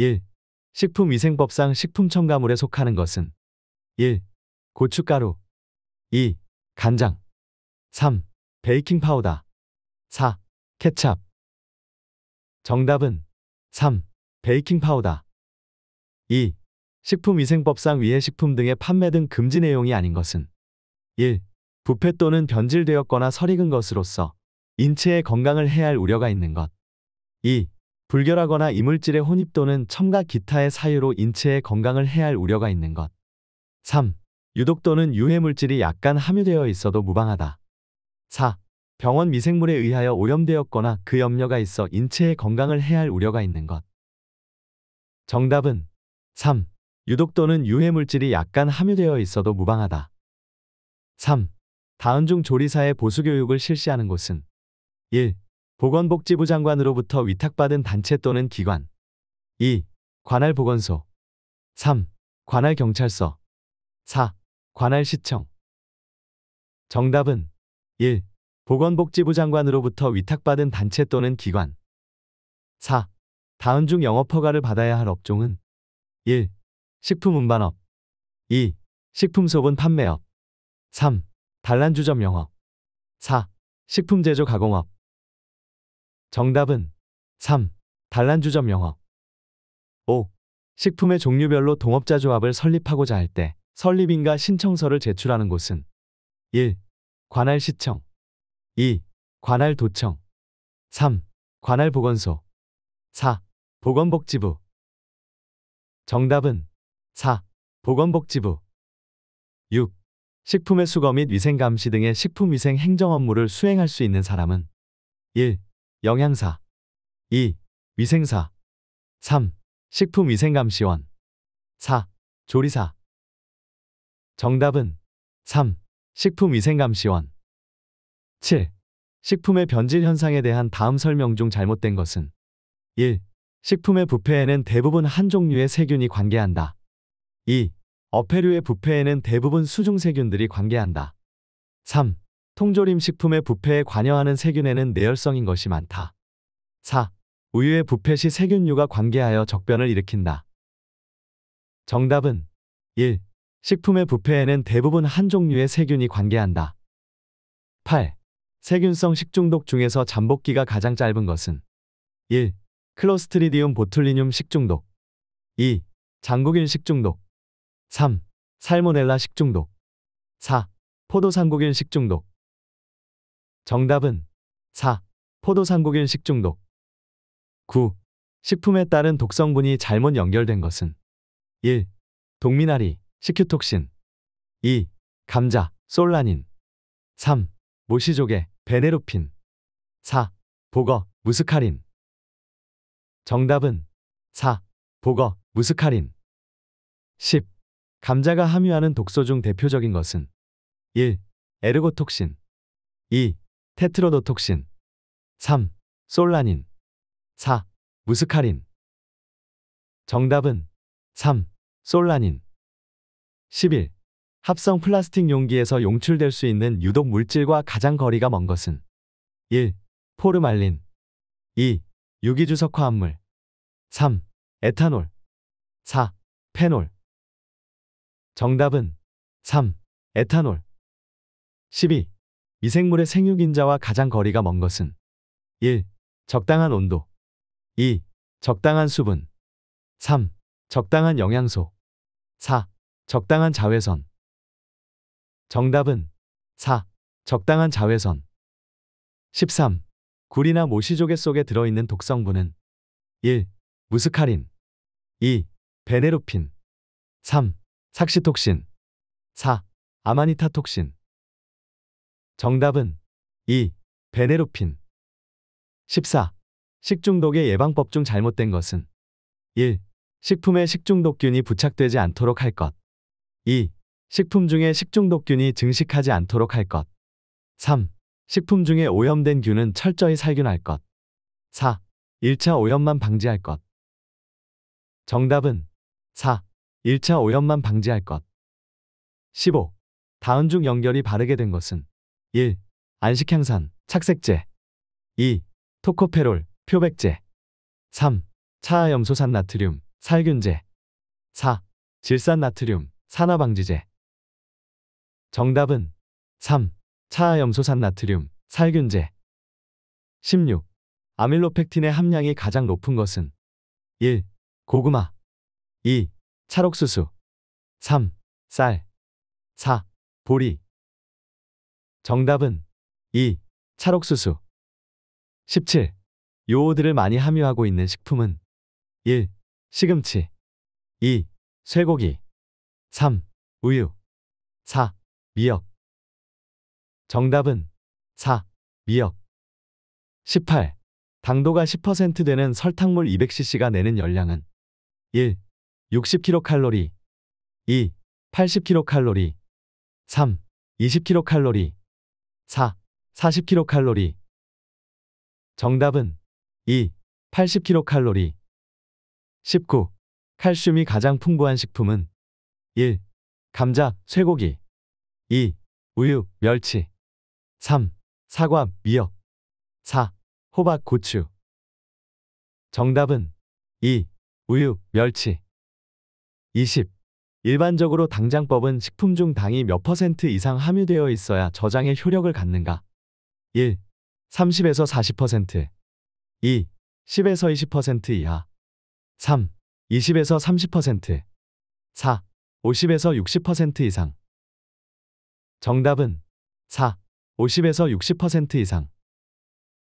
1. 식품위생법상 식품 첨가물에 속하는 것은 1. 고춧가루 2. 간장 3. 베이킹 파우더 4. 케찹 정답은 3. 베이킹 파우더 2. 식품위생법상 위해 식품 등의 판매 등 금지 내용이 아닌 것은 1. 부패 또는 변질되었거나 설익은 것으로서 인체의 건강을 해할 야 우려가 있는 것 2. 불결하거나 이물질의 혼입 또는 첨가 기타의 사유로 인체의 건강을 해할 우려가 있는 것. 3. 유독 또는 유해물질이 약간 함유되어 있어도 무방하다. 4. 병원 미생물에 의하여 오염되었거나 그 염려가 있어 인체의 건강을 해할 우려가 있는 것. 정답은 3. 유독 또는 유해물질이 약간 함유되어 있어도 무방하다. 3. 다음 중 조리사의 보수교육을 실시하는 곳은 1. 보건복지부 장관으로부터 위탁받은 단체 또는 기관 2. 관할 보건소 3. 관할 경찰서 4. 관할 시청 정답은 1. 보건복지부 장관으로부터 위탁받은 단체 또는 기관 4. 다음 중 영업 허가를 받아야 할 업종은 1. 식품 운반업 2. 식품 소분 판매업 3. 단란주점 영업 4. 식품 제조 가공업 정답은 3. 단란주점 영업 5. 식품의 종류별로 동업자 조합을 설립하고자 할 때 설립인가 신청서를 제출하는 곳은 1. 관할 시청 2. 관할 도청 3. 관할 보건소 4. 보건복지부 정답은 4. 보건복지부 6. 식품의 수거 및 위생감시 등의 식품위생 행정 업무를 수행할 수 있는 사람은 1. 영양사 2. 위생사 3. 식품위생감시원 4. 조리사 정답은 3. 식품위생감시원 7. 식품의 변질 현상에 대한 다음 설명 중 잘못된 것은 1. 식품의 부패에는 대부분 한 종류의 세균이 관계한다. 2. 어패류의 부패에는 대부분 수중세균들이 관계한다. 3. 통조림 식품의 부패에 관여하는 세균에는 내열성인 것이 많다. 4. 우유의 부패 시 세균류가 관계하여 적변을 일으킨다. 정답은 1. 식품의 부패에는 대부분 한 종류의 세균이 관계한다. 8. 세균성 식중독 중에서 잠복기가 가장 짧은 것은 1. 클로스트리디움 보툴리늄 식중독 2. 장국일 식중독 3. 살모넬라 식중독 4. 포도상국일 식중독 정답은 4. 포도상곡일 식중독 9. 식품에 따른 독성분이 잘못 연결된 것은 1. 동미나리, 식큐톡신 2. 감자, 솔라닌 3. 모시조개, 베네루핀 4. 보거, 무스카린 정답은 4. 보거, 무스카린 10. 감자가 함유하는 독소 중 대표적인 것은 1. 에르고톡신 2. 테트로도톡신 3. 솔라닌 4. 무스카린 정답은 3. 솔라닌 11. 합성 플라스틱 용기에서 용출될 수 있는 유독 물질과 가장 거리가 먼 것은 1. 포르말린 2. 유기주석화합물 3. 에탄올 4. 페놀 정답은 3. 에탄올 12. 미생물의 생육인자와 가장 거리가 먼 것은 1. 적당한 온도 2. 적당한 수분 3. 적당한 영양소 4. 적당한 자외선 정답은 4. 적당한 자외선 13. 굴이나 모시조개 속에 들어있는 독성분은 1. 무스카린 2. 베네루핀 3. 삭시톡신 4. 아마니타톡신 정답은 2. 베네로핀 14. 식중독의 예방법 중 잘못된 것은 1. 식품에 식중독균이 부착되지 않도록 할 것 2. 식품 중에 식중독균이 증식하지 않도록 할 것 3. 식품 중에 오염된 균은 철저히 살균할 것 4. 1차 오염만 방지할 것 정답은 4. 1차 오염만 방지할 것 15. 다음중 연결이 바르게 된 것은 1. 안식향산, 착색제 2. 토코페롤, 표백제 3. 차아염소산 나트륨, 살균제 4. 질산 나트륨, 산화방지제 정답은 3. 차아염소산 나트륨, 살균제 16. 아밀로펙틴의 함량이 가장 높은 것은 1. 고구마 2. 찰옥수수 3. 쌀 4. 보리 정답은 2. 찰옥수수 17. 요오드를 많이 함유하고 있는 식품은 1. 시금치 2. 쇠고기 3. 우유 4. 미역 정답은 4. 미역 18. 당도가 10% 되는 설탕물 200cc가 내는 열량은 1. 60kcal 2. 80kcal 3. 20kcal 4. 40kcal 정답은 2. 80kcal 19. 칼슘이 가장 풍부한 식품은 1. 감자, 쇠고기 2. 우유, 멸치 3. 사과, 미역 4. 호박, 고추 정답은 2. 우유, 멸치 20. 일반적으로 당장법은 식품 중 당이 몇 퍼센트 이상 함유되어 있어야 저장의 효력을 갖는가? 1. 30에서 40% 2. 10에서 20% 이하 3. 20에서 30% 4. 50에서 60% 이상 정답은 4. 50에서 60% 이상